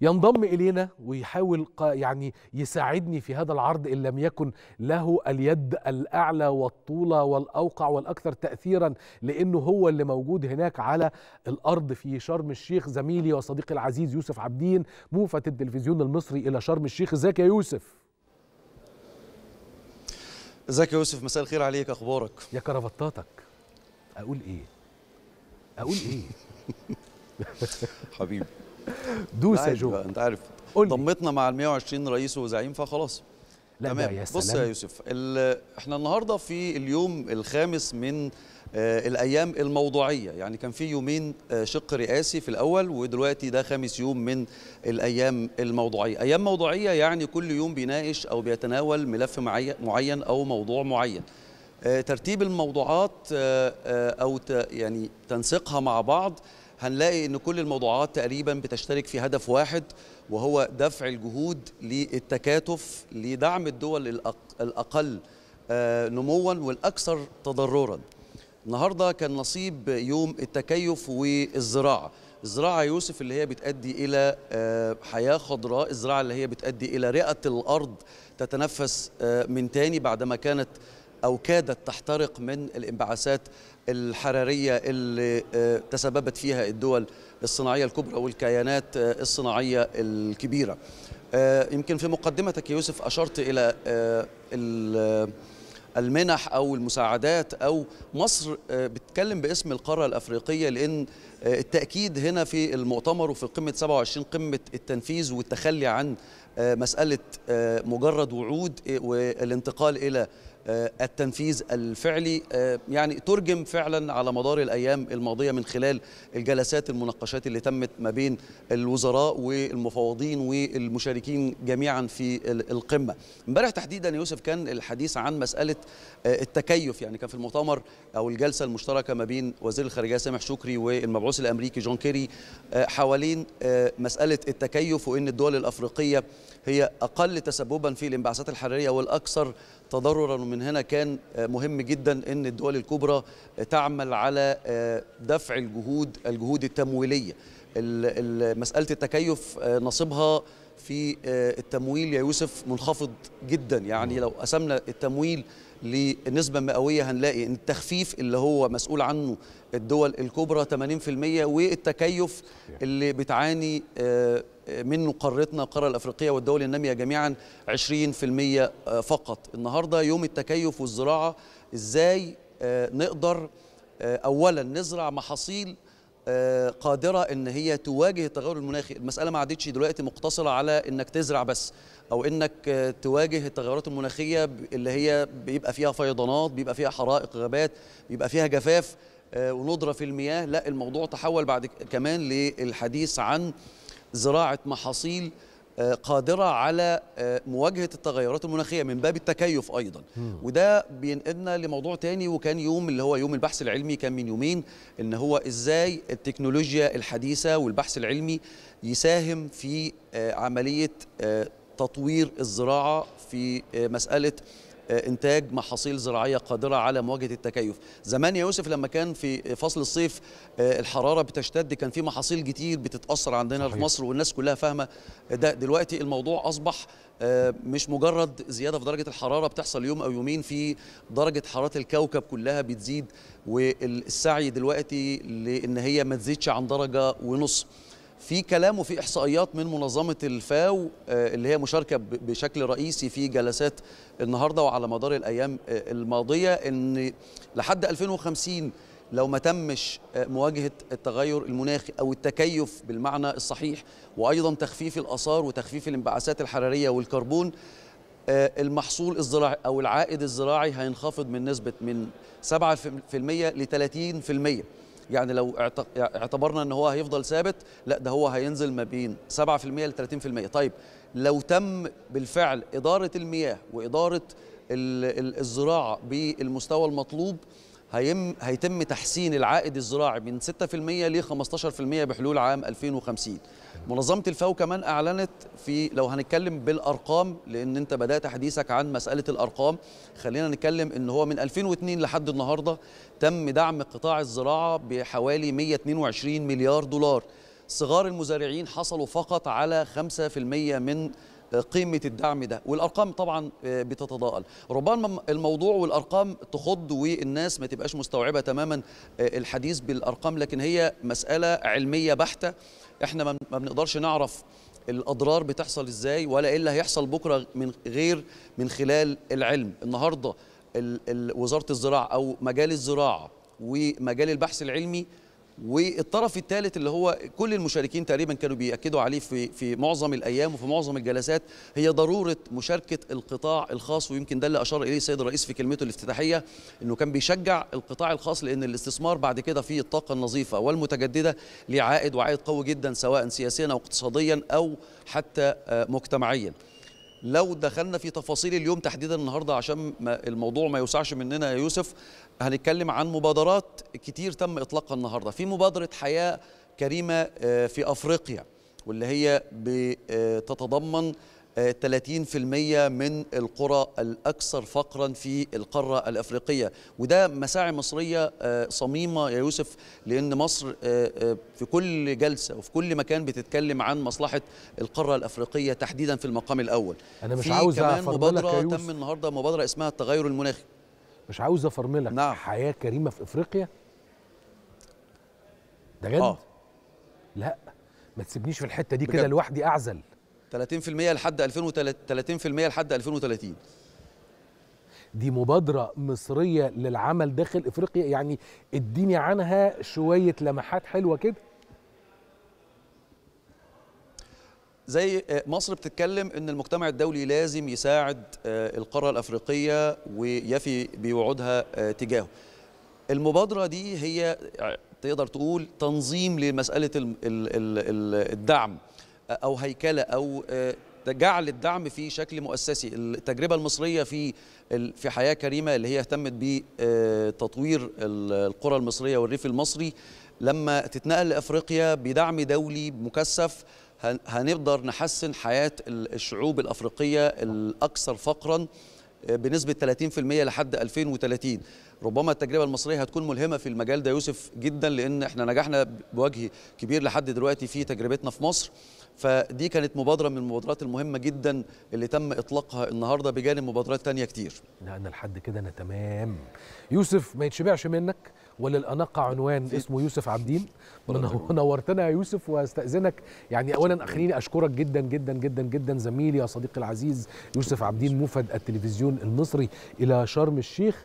ينضم إلينا ويحاول يعني يساعدني في هذا العرض إن لم يكن له اليد الأعلى والطولة والأوقع والأكثر تأثيرا لأنه هو اللي موجود هناك على الأرض في شرم الشيخ زميلي وصديقي العزيز يوسف عبدين موفة التلفزيون المصري إلى شرم الشيخ ازيك يا يوسف ازيك يا يوسف مساء الخير عليك أخبارك يا كرافتاتك أقول إيه أقول إيه حبيبي دوس يا جو انت عارف ضمتنا مع ال 120 رئيس وزعيم فخلاص لا تمام يا سلام. بص يا يوسف احنا النهارده في اليوم الخامس من آه الايام الموضوعيه يعني كان في يومين آه شق رئاسي في الاول ودلوقتي ده خامس يوم من الايام الموضوعيه ايام موضوعيه يعني كل يوم بيناقش او بيتناول ملف معين او موضوع معين آه ترتيب الموضوعات آه، آه، او يعني تنسيقها مع بعض هنلاقي ان كل الموضوعات تقريبا بتشترك في هدف واحد وهو دفع الجهود للتكاتف لدعم الدول الاقل آه، نموا والاكثر تضررا النهارده كان نصيب يوم التكيف والزراعه الزراعه يوسف اللي هي بتؤدي الى آه، حياه خضراء الزراعه اللي هي بتؤدي الى رئه الارض تتنفس آه، من تاني بعدما كانت أو كادت تحترق من الانبعاثات الحرارية اللي آه، تسببت فيها الدول الصناعية الكبرى والكيانات آه، الصناعية الكبيرة آه، يمكن في مقدمتك يا يوسف أشرت إلى المنح أو المساعدات أو مصر بتتكلم باسم القارة الأفريقية لأن التأكيد هنا في المؤتمر وفي قمة 27 قمة التنفيذ والتخلي عن مسألة مجرد وعود والانتقال إلى آه، التنفيذ الفعلي آه، يعني ترجم فعلا على مدار الايام الماضيه من خلال الجلسات المناقشات اللي تمت ما بين الوزراء والمفوضين والمشاركين جميعا في القمه امبارح تحديدا يوسف كان الحديث عن مساله آه، التكيف يعني كان في المؤتمر او الجلسه المشتركه ما بين وزير الخارجيه سامح شكري والمبعوث الامريكي جون كيري حوالين مساله التكيف وان الدول الافريقيه هي اقل تسببا في الانبعاثات الحراريه والاكثر تضررا ومن هنا كان آه، مهم جدا ان الدول الكبرى آه، تعمل على آه، دفع الجهود الجهود التمويليه مساله التكيف نصيبها في التمويل يا يوسف منخفض جدا يعني لو قسمنا التمويل لنسبة مئوية هنلاقي إن التخفيف اللي هو مسؤول عنه الدول الكبرى 80% والتكيف اللي بتعاني من قارتنا القاره الافريقيه والدول الناميه جميعا 20% آه، فقط النهارده يوم التكيف والزراعه ازاي آه، نقدر آه، اولا نزرع محاصيل قادرة أن هي تواجه التغير المناخي المسألة ما عادتش دلوقتي مقتصرة على أنك تزرع بس أو أنك تواجه التغيرات المناخية اللي هي بيبقى فيها فيضانات بيبقى فيها حرائق غابات بيبقى فيها جفاف وندرة في المياه لا الموضوع تحول بعد كمان للحديث عن زراعه محاصيل آه، قادرة على آه، مواجهة التغيرات المناخية من باب التكيف أيضا وده بينقلنا لموضوع تاني وكان يوم اللي هو يوم البحث العلمي كان من يومين إن هو إزاي التكنولوجيا الحديثة والبحث العلمي يساهم في آه، عملية تطوير الزراعة في مسألة آه، انتاج محاصيل زراعيه قادره على مواجهه التكيف زمان يا يوسف لما كان في فصل الصيف آه، الحراره بتشتد كان في محاصيل كتير بتتاثر عندنا صحيح. في مصر والناس كلها فاهمه ده دلوقتي الموضوع اصبح آه، مش مجرد زياده في درجه الحراره بتحصل يوم او يومين في درجه حراره الكوكب كلها بتزيد والسعي دلوقتي لان هي ما تزيدش عن درجه ونص في كلام وفي احصائيات من منظمه الفاو آه، اللي هي مشاركه بشكل رئيسي في جلسات النهارده وعلى مدار الايام آه، الماضيه ان لحد 2050 لو ما تمش آه، مواجهه التغير المناخي او التكيف بالمعنى الصحيح وايضا تخفيف الاثار وتخفيف الانبعاثات الحراريه والكربون المحصول الزراعي او العائد الزراعي هينخفض من نسبه من 7% ل 30% يعني لو اعتبرنا ان هو هيفضل ثابت لا ده هو هينزل ما بين 7% ل 30% طيب لو تم بالفعل إدارة المياه وإدارة الزراعة بالمستوى المطلوب هيم هيتم تحسين العائد الزراعي من 6% ل 15% بحلول عام 2050 منظمه الفاو كمان اعلنت في لو هنتكلم بالارقام لان انت بدات حديثك عن مساله الارقام خلينا نتكلم ان هو من 2002 لحد النهارده تم دعم قطاع الزراعه بحوالي 122 مليار دولار صغار المزارعين حصلوا فقط على 5% من قيمه الدعم ده والارقام طبعا آه، بتتضاءل ربما الموضوع والارقام تخض والناس ما تبقاش مستوعبه تماما آه، الحديث بالارقام لكن هي مساله علميه بحته احنا ما بنقدرش نعرف الاضرار بتحصل ازاي ولا ايه اللي هيحصل بكره من غير من خلال العلم النهارده وزاره الزراعه او مجال الزراعه ومجال البحث العلمي والطرف الثالث اللي هو كل المشاركين تقريبا كانوا بيأكدوا عليه في في معظم الايام وفي معظم الجلسات هي ضروره مشاركه القطاع الخاص ويمكن ده اللي اشار اليه السيد الرئيس في كلمته الافتتاحيه انه كان بيشجع القطاع الخاص لان الاستثمار بعد كده في الطاقه النظيفه والمتجدده ليه عائد وعائد قوي جدا سواء سياسيا او اقتصاديا او حتى آه، مجتمعيا لو دخلنا في تفاصيل اليوم تحديدا النهارده عشان الموضوع ما يوسعش مننا يا يوسف هنتكلم عن مبادرات كتير تم اطلاقها النهارده في مبادره حياه كريمه آه، في افريقيا واللي هي بتتضمن 30% من القرى الأكثر فقرا في القارة الأفريقية وده مساعي مصرية آه، صميمة يا يوسف لأن مصر آه، آه، في كل جلسة وفي كل مكان بتتكلم عن مصلحة القارة الأفريقية تحديدا في المقام الأول أنا مش في عاوز كمان مبادرة تم النهاردة مبادرة اسمها التغير المناخي مش عاوز أفرملك نعم. حياة كريمة في إفريقيا ده جد؟ آه. لا ما تسيبنيش في الحتة دي كده لوحدي أعزل 30% لحد 2030 30% لحد 2030 دي مبادرة مصرية للعمل داخل افريقيا يعني اديني عنها شوية لمحات حلوة كده زي آه، مصر بتتكلم ان المجتمع الدولي لازم يساعد آه، القاره الافريقيه ويفي بوعودها آه، تجاهه المبادره دي هي تقدر تقول تنظيم لمساله الدعم او هيكله او آه، جعل الدعم في شكل مؤسسي التجربه المصريه في في حياه كريمه اللي هي اهتمت بتطوير آه، القرى المصريه والريف المصري لما تتنقل لافريقيا بدعم دولي مكثف هنقدر نحسن حياه الشعوب الافريقيه الاكثر فقرا بنسبة 30% لحد 2030 ربما التجربة المصرية هتكون ملهمة في المجال ده يوسف جدا لأن احنا نجحنا بوجه كبير لحد دلوقتي في تجربتنا في مصر فدي كانت مبادرة من المبادرات المهمة جدا اللي تم إطلاقها النهاردة بجانب مبادرات تانية كتير لأن لحد كده أنا تمام يوسف ما يتشبعش منك وللأنقة عنوان اسمه يوسف عابدين نورتنا يا يوسف واستأذنك يعني أولا خليني أشكرك جدا جدا جدا جدا زميلي يا صديقي العزيز يوسف عابدين موفد التلفزيون المصري إلى شرم الشيخ